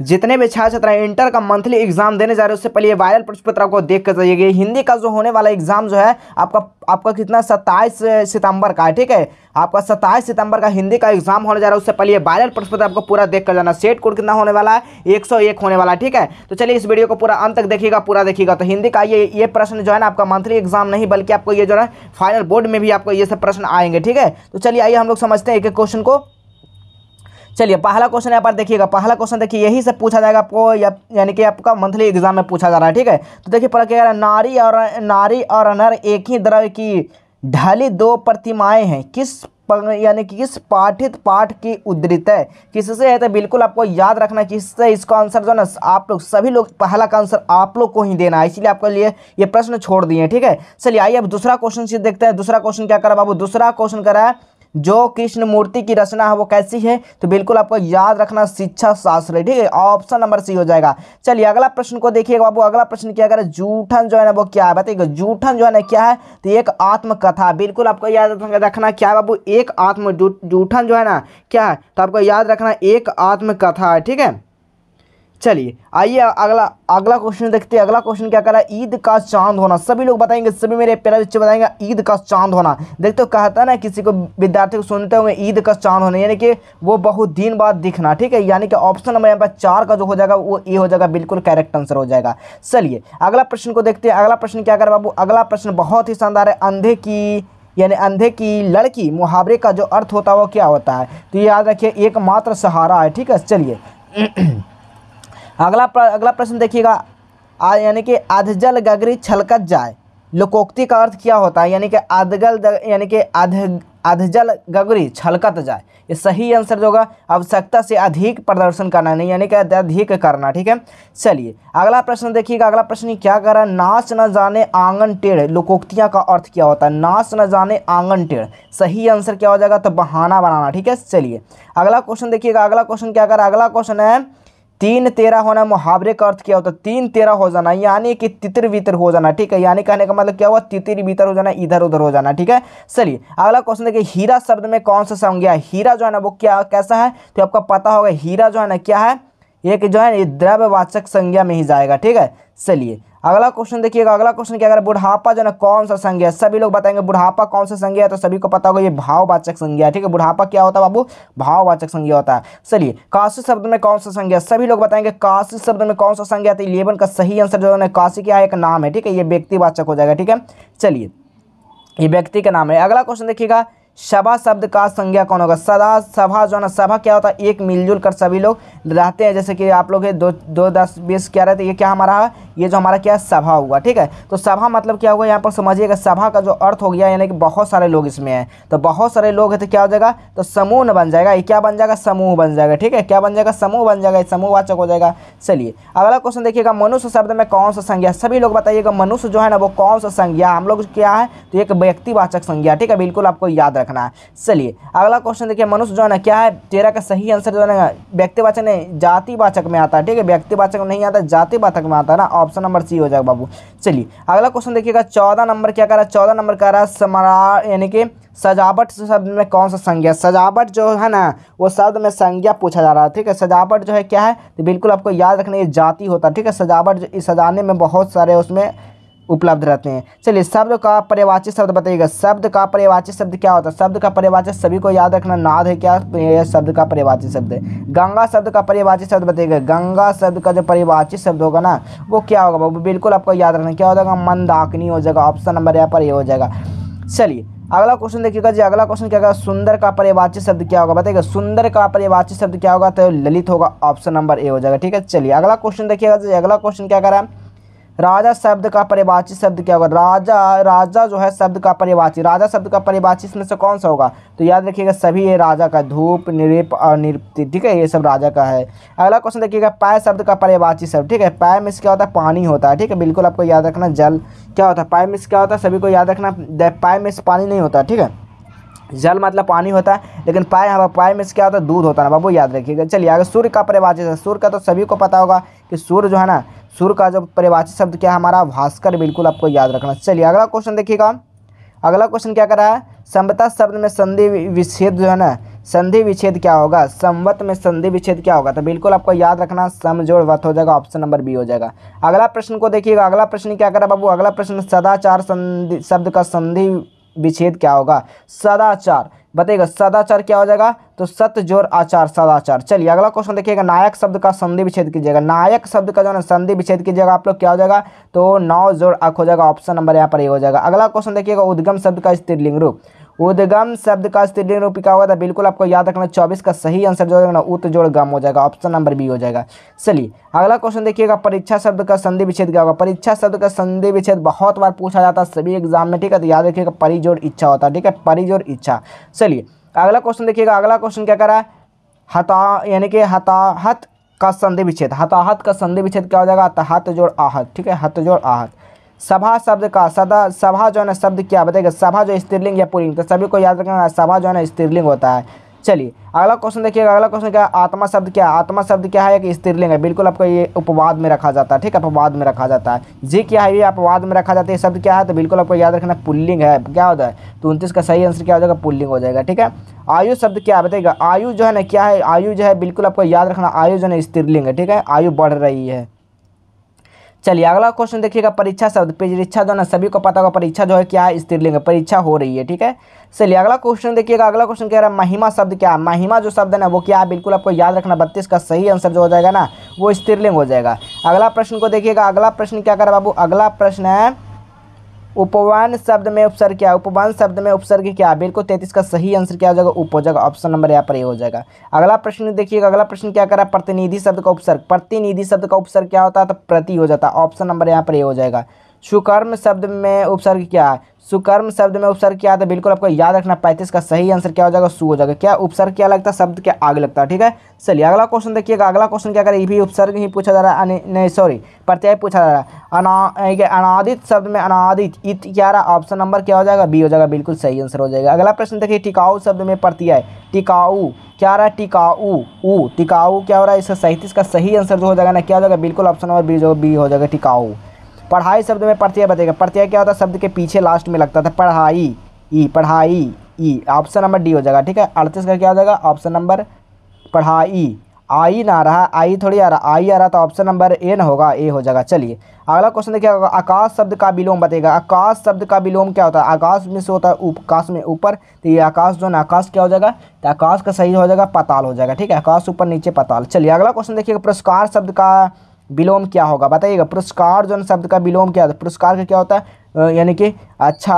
जितने भी छात्र छात्राएं इंटर का मंथली एग्जाम देने जा रहे हैं उससे पहले ये वायरल प्रश्न पत्र आपको देख कर जाइएगा हिंदी का जो होने वाला एग्जाम जो है आपका आपका कितना सत्ताईस सितंबर का है ठीक है आपका सत्ताईस सितंबर का हिंदी का एग्जाम होने जा रहा है उससे पहले वायरल प्रश्न पत्र आपको पूरा देख कर जाना सेट कोड कितना होने वाला है एक सौ एक होने वाला है ठीक है तो चलिए इस वीडियो को पूरा अंत तक देखिएगा पूरा देखिएगा तो हिंदी का ये ये प्रश्न जो है ना आपका मंथली एग्जाम नहीं बल्कि आपको ये जो है फाइनल बोर्ड में भी आपको ये सब प्रश्न आएंगे ठीक है तो चलिए आइए हम लोग समझते हैं एक एक क्वेश्चन को चलिए पहला क्वेश्चन यहाँ पर देखिएगा पहला क्वेश्चन देखिए यही से पूछा जाएगा आपको या, यानी कि आपका मंथली एग्जाम में पूछा जा रहा है ठीक है तो देखिए पर क्या नारी और नारी और अनर एक ही द्रव्य की ढाली दो प्रतिमाएं हैं किस यानी कि किस पाठित पाठ की उद्धृत है किससे है तो बिल्कुल आपको याद रखना किससे इसका आंसर जो ना आप लोग सभी लोग पहला का आंसर आप लोग को ही देना है इसलिए आपके लिए ये प्रश्न छोड़ दिए ठीक है चलिए आइए अब दूसरा क्वेश्चन देखते हैं दूसरा क्वेश्चन क्या करा बाबू दूसरा क्वेश्चन करा है जो कृष्ण मूर्ति की रचना है वो कैसी है तो बिल्कुल आपको याद रखना शिक्षा शास्त्र है ठीक है ऑप्शन नंबर सी हो जाएगा चलिए अगला प्रश्न को देखिएगा बाबू अगला प्रश्न क्या करें जूठन जो है ना वो क्या है बताइएगा जूठन जो है ना क्या है तो एक आत्मकथा बिल्कुल आपको याद रखना क्या है बाबू एक आत्म जूठन जो है ना क्या है तो आपको याद रखना एक आत्मकथा है ठीक है चलिए आइए अगला अगला क्वेश्चन देखते हैं अगला क्वेश्चन क्या कर रहा है ईद का चांद होना सभी लोग बताएंगे सभी मेरे प्यारे बच्चे बताएंगे ईद का चांद होना देखते हो कहता है ना किसी को विद्यार्थी को सुनते हुए ईद का चांद होना यानी कि वो बहुत दिन बाद दिखना ठीक है यानी कि ऑप्शन नंबर यहाँ पर चार का जो हो जाएगा वो ए हो जाएगा बिल्कुल करेक्ट आंसर हो जाएगा चलिए अगला प्रश्न को देखते हैं अगला प्रश्न क्या कर बाबू अगला प्रश्न बहुत ही शानदार है अंधे की यानी अंधे की लड़की मुहावरे का जो अर्थ होता है वो क्या होता है तो याद रखिए एकमात्र सहारा है ठीक है चलिए अगला प्र, अगला प्रश्न देखिएगा यानी कि अधजल गगरी छलकत जाए लोकोक्ति का अर्थ क्या होता है यानी कि अधगल यानी कि अध अधजल गगरी छलकत जाए ये सही आंसर जो होगा आवश्यकता से अधिक प्रदर्शन करना नहीं यानी कि अधिक करना ठीक है चलिए अगला प्रश्न देखिएगा अगला प्रश्न क्या कर रहा है नाच न जाने आंगन टेढ़ लोकोक्तियाँ का अर्थ क्या होता है नाच न जाने आंगन टेढ़ सही आंसर क्या हो जाएगा तो बहाना बनाना ठीक है चलिए अगला क्वेश्चन देखिएगा अगला क्वेश्चन क्या कर अगला क्वेश्चन है तीन तेरह होना मुहावरे का अर्थ क्या होता है तीन तेरह हो जाना यानी कि तितर वितर हो जाना ठीक है यानी कहने का मतलब क्या हुआ तितर वितर हो जाना इधर उधर हो जाना ठीक है चलिए अगला क्वेश्चन देखिए हीरा शब्द में कौन सा संज्ञा हीरा जो है ना वो क्या कैसा है तो आपका पता होगा हीरा जो है ना क्या है एक जो है द्रव्यवाचक संज्ञा में ही जाएगा ठीक है चलिए अगला क्वेश्चन देखिएगा अगला क्वेश्चन क्या अगर बुढ़ापा जो है कौन सा संज्ञा है सभी लोग बताएंगे बुढ़ापा कौन सा संज्ञा है तो सभी को पता होगा ये भाववाचक संज्ञा है ठीक है बुढ़ापा क्या होता है बाबू भाववाचक संज्ञा होता है चलिए काशी शब्द में कौन सा संज्ञा सभी लोग बताएंगे काशी शब्द में कौन सा संज्ञा है तो इलेवन का सही आंसर जो है काशी क्या है एक नाम है ठीक है ये व्यक्तिवाचक हो जाएगा ठीक है चलिए ये व्यक्ति का नाम है अगला क्वेश्चन देखिएगा सभा शब्द का संज्ञा कौन होगा सदा सभा जो है ना सभा क्या होता है एक मिलजुल कर सभी लोग रहते हैं जैसे कि आप लोग दो दो दस बीस क्या रहते हैं ये क्या हमारा है ये जो हमारा क्या सभा हुआ ठीक है तो सभा मतलब क्या हुआ यहाँ पर समझिएगा सभा का जो अर्थ हो गया यानी कि बहुत सारे लोग इसमें हैं तो बहुत सारे लोग हैं तो क्या हो जाएगा तो समूह न बन जाएगा ये क्या बन जाएगा समूह बन जाएगा ठीक है क्या बन जाएगा समूह बन जाएगा समूहवाचक हो जाएगा चलिए अगला क्वेश्चन देखिएगा मनुष्य शब्द में कौन सा संज्ञा सभी लोग बताइएगा मनुष्य जो है ना वो कौन सा संज्ञा हम लोग क्या है तो एक व्यक्तिवाचक संज्ञा ठीक है बिल्कुल आपको याद रखना है चलिए अगला क्वेश्चन देखिए मनुष्य जो है ना क्या है तेरह का सही आंसर जो है ना व्यक्तिवाचक नहीं नहीं जातिवाचक में आता है ठीक है व्यक्तिवाचक में नहीं आता जातिवाचक में आता है ना ऑप्शन नंबर सी हो जाएगा बाबू चलिए अगला क्वेश्चन देखिएगा चौदह नंबर क्या कह रहा है चौदह नंबर कह रहा है समरा यानी कि सजावट शब्द में कौन सा संज्ञा सजावट जो है ना वो शब्द में संज्ञा पूछा जा रहा है ठीक है सजावट जो है क्या है तो बिल्कुल आपको याद रखना ये जाति होता है ठीक है सजावट सजाने में बहुत सारे उसमें उपलब्ध रहते हैं चलिए शब्द का परिवाचित शब्द बताइएगा शब्द का परिवाचित शब्द क्या होता है शब्द का परिवाचित सभी को याद रखना नाद है क्या तो शब्द का परिवाचित शब्द है गंगा शब्द का परिवाचित शब्द बताइएगा गंगा शब्द का जो परिवाचित शब्द होगा ना वो क्या होगा वो बिल्कुल आपको याद रखना क्या हो जाएगा मंदाकिनी हो जाएगा ऑप्शन नंबर यहाँ पर ये हो जाएगा चलिए अगला क्वेश्चन देखिएगा जी अगला क्वेश्चन क्या होगा सुंदर का परिवाचित शब्द क्या होगा बताइएगा सुंदर का परिवाचित शब्द क्या होगा तो ललित होगा ऑप्शन नंबर ए हो जाएगा ठीक है चलिए अगला क्वेश्चन देखिएगा जी अगला क्वेश्चन क्या रहा है राजा शब्द का परिभाषित शब्द क्या होगा राजा राजा जो है शब्द का परिवाची राजा शब्द का परिवाची इसमें से कौन सा होगा तो याद रखिएगा सभी ये राजा का धूप निरप और निरप्ति ठीक है ये सब राजा का है अगला क्वेश्चन देखिएगा पाय शब्द का परिवाची शब्द ठीक है पाय में क्या होता है पानी होता है ठीक है बिल्कुल आपको याद रखना जल क्या होता है पाय में क्या होता है सभी को याद रखना पाय में पानी नहीं होता ठीक है जल मतलब पानी होता है लेकिन पाए हाँ पाए में क्या होता है दूध होता है ना बाबू याद रखिएगा चलिए अगर सूर्य का परिभाषित है सूर्य का तो सभी को पता होगा कि सूर्य जो है ना सुर का जो परिभाषित शब्द क्या है हमारा भास्कर बिल्कुल आपको याद रखना चलिए अगला क्वेश्चन देखिएगा अगला क्वेश्चन क्या कर रहा है संवता शब्द में संधि विच्छेद जो है ना संधि विच्छेद क्या होगा संवत में संधि विच्छेद क्या होगा तो बिल्कुल आपको याद रखना समझोड़ वत हो जाएगा ऑप्शन नंबर बी हो जाएगा अगला प्रश्न को देखिएगा अगला प्रश्न क्या करा बाबू अगला प्रश्न सदाचार संधि शब्द का संधि विच्छेद क्या होगा सदाचार बताइएगा सदाचार क्या हो जाएगा तो सत जोर आचार सदाचार चलिए अगला क्वेश्चन देखिएगा नायक शब्द का संधि विच्छेद कीजिएगा नायक शब्द का जो है संधि विच्छेद कीजिएगा आप लोग क्या हो जाएगा तो नौ जोर आख हो जाएगा ऑप्शन नंबर यहाँ पर ये हो जाएगा अगला क्वेश्चन देखिएगा उद्गम शब्द का स्त्रीलिंग रूप उदगम शब्द का स्त्रीलिंग रूप क्या होगा था तो बिल्कुल आपको याद रखना चौबीस का सही आंसर जो होगा उत जोड़ गम हो जाएगा ऑप्शन नंबर बी हो जाएगा चलिए अगला क्वेश्चन देखिएगा परीक्षा शब्द का संधि विच्छेद क्या होगा परीक्षा शब्द का संधि विच्छेद बहुत बार पूछा जाता है सभी एग्जाम में ठीक है तो याद रखिएगा परिजोड़ इच्छा होता है ठीक है परिजोड़ इच्छा चलिए अगला क्वेश्चन देखिएगा अगला क्वेश्चन क्या करा है हता यानी कि हताहत का संधि विच्छेद हताहत का संधि विच्छेद क्या हो जाएगा हताहत जोड़ आहत ठीक है हत जोड़ आहत सभा शब्द का सदा सभा जो है ना शब्द क्या बताएगा सभा जो स्त्रीलिंग या पुलिंग तो सभी को याद रखना सभा जो है ना स्त्रीलिंग होता है चलिए अगला क्वेश्चन देखिएगा अगला क्वेश्चन क्या आत्मा शब्द क्या आत्मा शब्द क्या है कि स्त्रीलिंग है बिल्कुल आपको ये उपवाद में रखा जाता है ठीक है अपवाद में रखा जाता है जी क्या है ये अपवाद में रखा जाता है शब्द क्या है तो बिल्कुल आपको याद रखना पुल्लिंग है क्या होता है तो उनतीस का सही आंसर क्या हो जाएगा पुल्लिंग हो जाएगा ठीक है आयु शब्द क्या बताएगा आयु जो है ना क्या है आयु जो है बिल्कुल आपको याद रखना आयु जो है स्त्रीलिंग है ठीक है आयु बढ़ रही है चलिए अगला क्वेश्चन देखिएगा परीक्षा शब्द परीक्षा जो है ना सभी को पता होगा परीक्षा जो है क्या है स्त्रीलिंग परीक्षा हो रही है ठीक है चलिए अगला क्वेश्चन देखिएगा अगला क्वेश्चन कह रहा है महिमा शब्द क्या महिमा जो शब्द है ना वो क्या है बिल्कुल आपको याद रखना बत्तीस का सही आंसर जो हो जाएगा ना वो स्त्रीलिंग हो जाएगा अगला प्रश्न को देखिएगा अगला प्रश्न क्या कर बाबू अगला प्रश्न है उपवान शब्द में उपसर्ग क्या है उपवान शब्द में उपसर्ग क्या है बिल्कुल तैतीस का सही आंसर क्या हो जाएगा उप हो जाएगा ऑप्शन नंबर यहाँ पर ये हो जाएगा अगला प्रश्न देखिएगा अगला प्रश्न क्या करा प्रतिनिधि शब्द का उपसर्ग प्रतिनिधि शब्द का उपसर्ग क्या होता है तो प्रति हो जाता है ऑप्शन नंबर यहाँ पर ये हो जाएगा सुकर्म शब्द में उपसर्ग क्या है सुकर्म शब्द में उपसर्ग क्या है तो बिल्कुल आपको याद रखना पैंतीस का सही आंसर क्या हो जाएगा सु हो जाएगा क्या उपसर्ग क्या लगता है शब्द के आगे लगता है ठीक है चलिए अगला क्वेश्चन देखिएगा अगला क्वेश्चन क्या करें ये भी उपसर्ग ही पूछा जा रहा है नहीं सॉरी प्रत्यय पूछा जा रहा है अनादित शब्द में अनादित इत क्या रहा ऑप्शन नंबर क्या हो जाएगा बी हो जाएगा बिल्कुल सही आंसर हो जाएगा अगला प्रश्न देखिए टिकाऊ शब्द में प्रत्यय टिकाऊ क्या रहा है टिकाऊ ऊ टिकाऊ क्या हो रहा है इसका सैंतीस का सही आंसर जो हो जाएगा ना क्या हो जाएगा बिल्कुल ऑप्शन नंबर बी जो बी हो जाएगा टिकाऊ पढ़ाई शब्द में प्रत्यय बताएगा प्रत्यय क्या होता है शब्द के पीछे लास्ट में लगता था पढ़ाई ई पढ़ाई ई ऑप्शन नंबर डी हो जाएगा ठीक है अड़तीस का क्या हो जाएगा ऑप्शन नंबर पढ़ाई आई ना रहा आई थोड़ी आ रहा आई आ रहा तो ऑप्शन नंबर ए ना होगा ए हो जाएगा चलिए अगला क्वेश्चन देखिए आकाश शब्द का विलोम बताएगा आकाश शब्द का विलोम क्या होता है आकाश में से होता है उपकाश आकाश में ऊपर तो ये आकाश जो है आकाश क्या हो जाएगा तो आकाश का सही हो जाएगा पताल हो जाएगा ठीक है आकाश ऊपर नीचे पताल चलिए अगला क्वेश्चन देखिएगा पुरस्कार शब्द का विलोम क्या होगा बताइएगा पुरस्कार जो शब्द का विलोम क्या होता है पुरस्कार का क्या होता है यानी कि अच्छा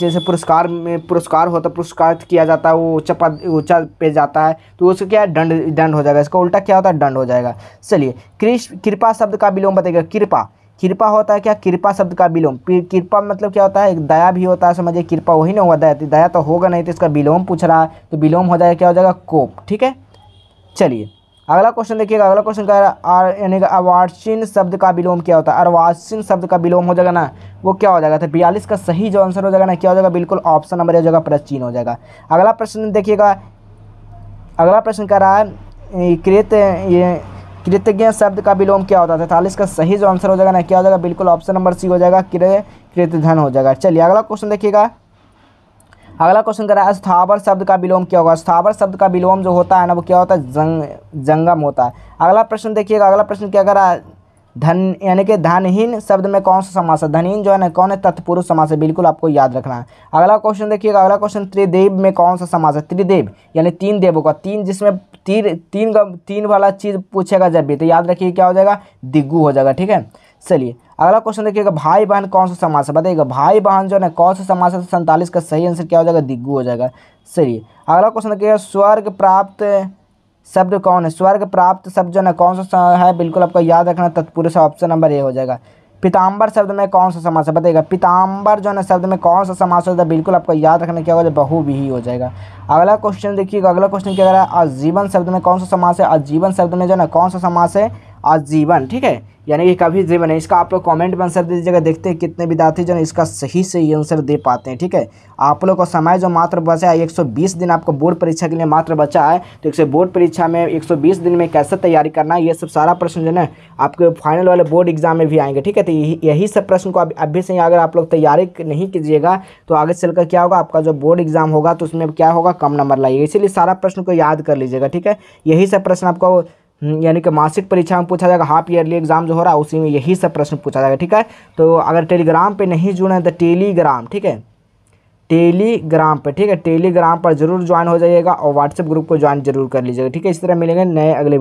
जैसे पुरस्कार में पुरस्कार होता है पुरस्कार किया जाता है वो उच्चा पद ऊँचा पे जाता है तो उसका क्या दंड दंड हो जाएगा इसका उल्टा क्या होता है दंड हो जाएगा चलिए कृष कृपा शब्द का विलोम बताइएगा कृपा कृपा होता है क्या कृपा शब्द का विलोम कृपा मतलब क्या होता है एक दया भी होता है समझिए कृपा वही ना हुआ दया दया तो होगा नहीं तो इसका विलोम पूछ रहा है तो विलोम हो जाएगा क्या हो जाएगा कोप ठीक है चलिए अगला क्वेश्चन देखिएगा अगला क्वेश्चन कह रहा है यानी अवार्चिन शब्द का विलोम क्या होता है अरवाचिन शब्द का विलोम हो जाएगा ना वो क्या हो जाएगा तो बयालीस का सही जो आंसर हो जाएगा ना क्या हो जाएगा बिल्कुल ऑप्शन नंबर हो जाएगा प्राचीन हो जाएगा अगला प्रश्न देखिएगा अगला प्रश्न कह रहा है कृत ये कृतज्ञ शब्द का विलोम क्या होता है तैतालीस का सही जो आंसर हो जाएगा ना क्या हो जाएगा बिल्कुल ऑप्शन नंबर सी हो जाएगा कृतधन हो जाएगा चलिए अगला क्वेश्चन देखिएगा अगला क्वेश्चन रहा है स्थावर शब्द का विलोम क्या होगा स्थावर शब्द का विलोम जो होता है ना वो क्या होता है जंग जंगम होता है अगला प्रश्न देखिएगा अगला प्रश्न क्या कर रहा है धन यानी कि धनहीन शब्द में कौन सा समास है धनहीन जो है ना कौन है तत्पुरुष समास है बिल्कुल आपको याद रखना है अगला क्वेश्चन देखिएगा अगला क्वेश्चन त्रिदेव में कौन सा समास है त्रिदेव यानी तीन देवों का तीन जिसमें तीन तीन तीन वाला चीज़ पूछेगा जब भी तो याद रखिए क्या हो जाएगा दिग्गू हो जाएगा ठीक है चलिए अगला क्वेश्चन देखिएगा भाई बहन कौन सा समास है बताइएगा भाई बहन जो है ना कौन सा समास है तो सैंतालीस का सही आंसर क्या हो जाएगा दिग्गू हो जाएगा चलिए अगला क्वेश्चन देखिएगा स्वर्ग प्राप्त शब्द कौन है स्वर्ग प्राप्त शब्द जो है कौन सा है बिल्कुल आपको याद रखना तत्पुरुष ऑप्शन नंबर ए हो जाएगा पीताम्बर शब्द में कौन सा समास है बताइएगा पीताम्बर जो है ना शब्द में कौन सा समास होता है बिल्कुल आपको याद रखना क्या होगा बहुविही हो जाएगा अगला क्वेश्चन देखिएगा अगला क्वेश्चन क्या कह रहा है आजीवन शब्द में कौन सा समास है आजीवन शब्द में जो है ना कौन सा समास है आजीवन ठीक है यानी कि कभी जीवन है इसका आप लोग कमेंट में आंसर दे दीजिएगा देखते हैं कितने विद्यार्थी जो है इसका सही सही आंसर दे पाते हैं ठीक है आप लोग का समय जो मात्र बचा है 120 दिन आपको बोर्ड परीक्षा के लिए मात्र बचा है तो एक बोर्ड परीक्षा में 120 दिन में कैसे तैयारी करना है ये सब सारा प्रश्न जो है आपके फाइनल वाले बोर्ड एग्जाम में भी आएंगे ठीक है तो यही सब प्रश्न को अभी से अगर आप लोग तैयारी नहीं कीजिएगा तो आगे चलकर क्या होगा आपका जो बोर्ड एग्जाम होगा तो उसमें क्या होगा कम नंबर लाइएगा इसीलिए सारा प्रश्न को याद कर लीजिएगा ठीक है यही सब प्रश्न आपको हम्म, यानी कि मासिक परीक्षा में पूछा जाएगा हाफ ईयरली एग्जाम जो हो रहा है उसी में यही सब प्रश्न पूछा जाएगा ठीक है तो अगर टेलीग्राम पे नहीं जुड़े तो टेलीग्राम ठीक है टेलीग्राम पे ठीक है टेलीग्राम पर जरूर ज्वाइन हो जाइएगा और व्हाट्सएप ग्रुप को ज्वाइन जरूर कर लीजिएगा ठीक है इस तरह मिलेंगे नए अगले